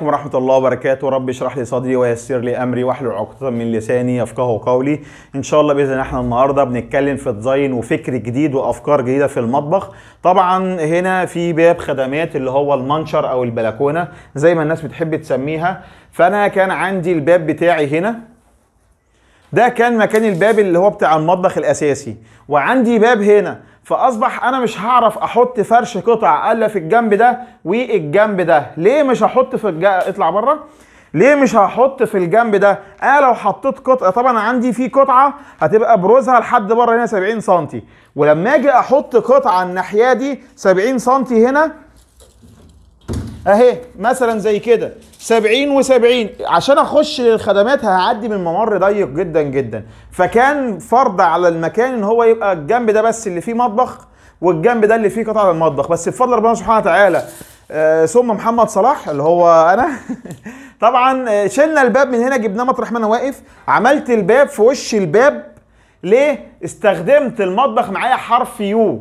عليكم ورحمة الله وبركاته رب اشرح لي صدري ويسر لي أمري واحلل عقدة من لساني يفقهوا قولي إن شاء الله بإذن احنا النهاردة بنتكلم في ديزاين وفكر جديد وأفكار جديدة في المطبخ طبعا هنا في باب خدمات اللي هو المنشر أو البلكونة زي ما الناس بتحب تسميها فأنا كان عندي الباب بتاعي هنا ده كان مكان الباب اللي هو بتاع المطبخ الأساسي وعندي باب هنا فاصبح انا مش هعرف احط فرش قطع الا في الجنب ده والجنب ده ليه مش هحط في الج... اطلع بره ليه مش هحط في الجنب ده انا لو حطيت قطعه طبعا عندي في قطعه هتبقى بروزها لحد بره هنا 70 سم ولما اجي احط قطعه الناحيه دي 70 سم هنا اهي مثلا زي كده 70 و70 عشان اخش للخدمات هعدي من ممر ضيق جدا جدا فكان فرض على المكان ان هو يبقى الجنب ده بس اللي فيه مطبخ والجنب ده اللي فيه قطعه المطبخ بس بفضل ربنا سبحانه وتعالى آه ثم محمد صلاح اللي هو انا طبعا آه، شلنا الباب من هنا جبناه مطرح ما انا واقف عملت الباب في وش الباب ليه استخدمت المطبخ معايا حرف يو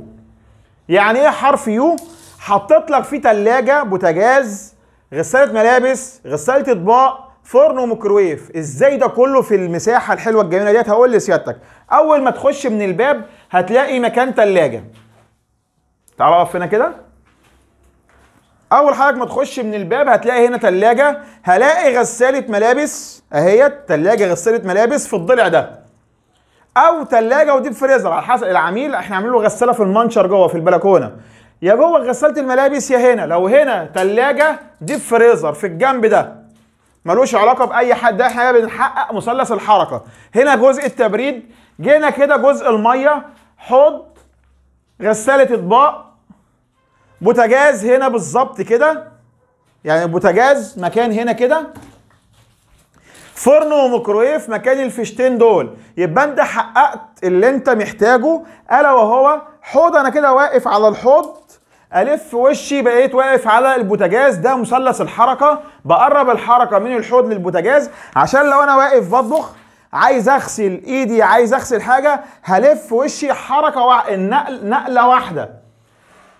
يعني ايه حرف يو حطيت لك فيه ثلاجه بوتاجاز غساله ملابس غساله اطباق فرن وميكروويف ازاي ده كله في المساحه الحلوه الجميله ديت هقول لسيادتك اول ما تخش من الباب هتلاقي مكان تلاجة. تعال اقف هنا كده اول حاجه ما تخش من الباب هتلاقي هنا تلاجة، هلاقي غساله ملابس اهيت تلاجة غساله ملابس في الضلع ده او تلاجة وديب فريزر على حسب العميل احنا عاملين له غساله في المنشر جوه في البلكونه يا جوه غساله الملابس يا هنا لو هنا تلاجة ديب فريزر في الجنب ده ملوش علاقه باي حد احنا بنحقق مثلث الحركه هنا جزء التبريد جينا كده جزء الميه حوض غساله اطباق بوتاجاز هنا بالظبط كده يعني بوتاجاز مكان هنا كده فرن وميكرويف مكان الفيشتين دول يبقى انت حققت اللي انت محتاجه الا وهو حوض انا كده واقف على الحوض الف وشي بقيت واقف على البوتاجاز ده مثلث الحركه بقرب الحركه من الحوض للبوتاجاز عشان لو انا واقف بطبخ عايز اغسل ايدي عايز اغسل حاجه هلف وشي حركه وع... النقل نقله واحده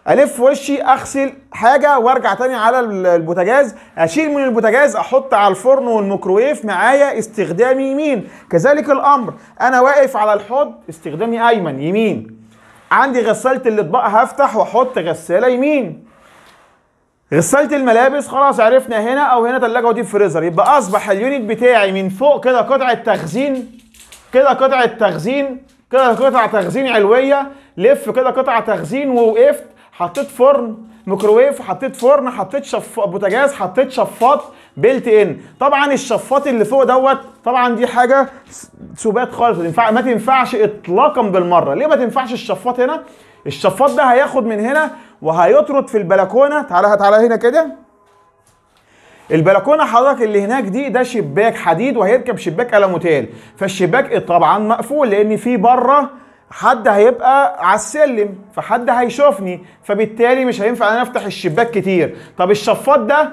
الف وشي اغسل حاجه وارجع تاني على البوتاجاز اشيل من البوتاجاز احط على الفرن والميكروويف معايا استخدامي يمين كذلك الامر انا واقف على الحوض استخدامي ايمن يمين عندي غسالة الأطباق هفتح وأحط غسالة يمين غسالة الملابس خلاص عرفنا هنا أو هنا تلاجة ودي فريزر يبقى أصبح اليونت بتاعي من فوق كده قطعة تخزين كده قطعة تخزين كده قطعة تخزين علوية لف كده قطعة تخزين ووقفت حطيت فرن ميكروويف حطيت فرن حطيت شف بوتاجاز حطيت شفاط بيلت ان طبعا الشفاط اللي فوق دوت طبعا دي حاجه سبات خالص ما ما تنفعش اطلاقا بالمره ليه ما تنفعش الشفاط هنا الشفاط ده هياخد من هنا وهيطرد في البلكونه تعالى تعالى هنا كده البلكونه حضرتك اللي هناك دي ده شباك حديد وهيركب شباك الموتيل فالشباك طبعا مقفول لان في بره حد هيبقى على السلم فحد هيشوفني فبالتالي مش هينفع انا افتح الشباك كتير طب الشفاط ده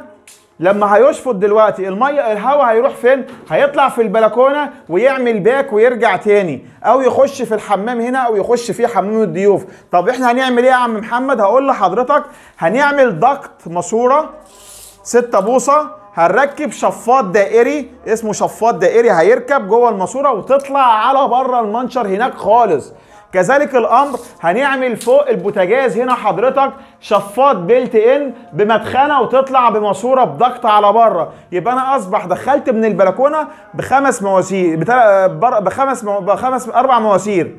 لما هيشفط دلوقتي الميه الهواء هيروح فين هيطلع في البلكونه ويعمل باك ويرجع تاني او يخش في الحمام هنا او يخش في حمام الضيوف طب احنا هنعمل ايه يا عم محمد هقول لحضرتك هنعمل ضغط ماسوره ستة بوصه هنركب شفاط دائري اسمه شفاط دائري هيركب جوه الماسوره وتطلع على بره المنشر هناك خالص كذلك الامر هنعمل فوق البوتاجاز هنا حضرتك شفاط بيلت ان بمدخنه وتطلع بماسوره بضغط على بره يبقى انا اصبح دخلت من البلكونه بخمس مواسير بخمس مو... بخمس اربع مواسير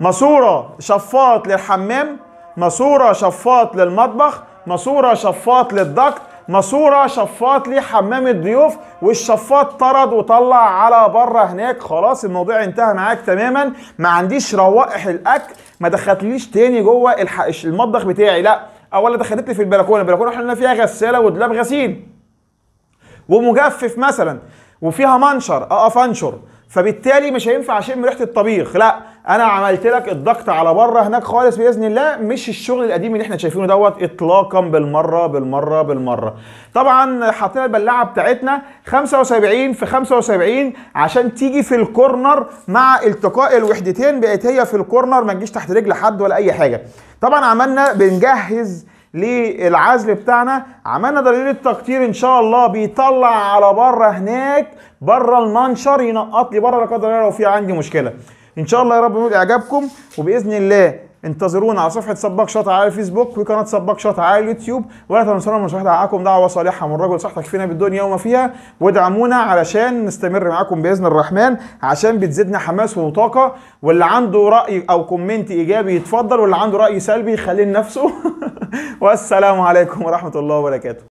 ماسوره شفاط للحمام ماسوره شفاط للمطبخ ماسوره شفاط للضغط ماسوره شفاط ليه حمام الضيوف والشفاط طرد وطلع على بره هناك خلاص الموضوع انتهى معاك تماما ما عنديش روائح الاكل ما دخلتليش تاني جوه المطبخ بتاعي لا اولا دخلتلي في البلكونه البلكونه احنا فيها غساله ودولاب غسيل ومجفف مثلا وفيها منشر اقف آه، آه، انشر فبالتالي مش هينفع اشم ريحه الطبيخ لا انا عملت لك الضغط على بره هناك خالص باذن الله مش الشغل القديم اللي احنا شايفينه دوت اطلاقا بالمره بالمره بالمره طبعا حطينا البلاعه بتاعتنا 75 في 75 عشان تيجي في الكورنر مع التقاء الوحدتين بقت هي في الكورنر ما تجيش تحت رجل حد ولا اي حاجه طبعا عملنا بنجهز للعزل بتاعنا عملنا دليل التقطير ان شاء الله بيطلع على بره هناك بره المنشر ينقط لي بره لا قدر الله لو في عندي مشكله ان شاء الله يا رب نقول اعجابكم وباذن الله انتظرونا على صفحه سباك شط على الفيسبوك وقناه سباك شط على اليوتيوب ولا تنسونا من مشاهده دعوه صالحه من رجل صحتك فينا بالدنيا وما فيها وادعمونا علشان نستمر معاكم باذن الرحمن عشان بتزيدنا حماس وطاقه واللي عنده راي او كومنت ايجابي يتفضل واللي عنده راي سلبي يخليه لنفسه والسلام عليكم ورحمه الله وبركاته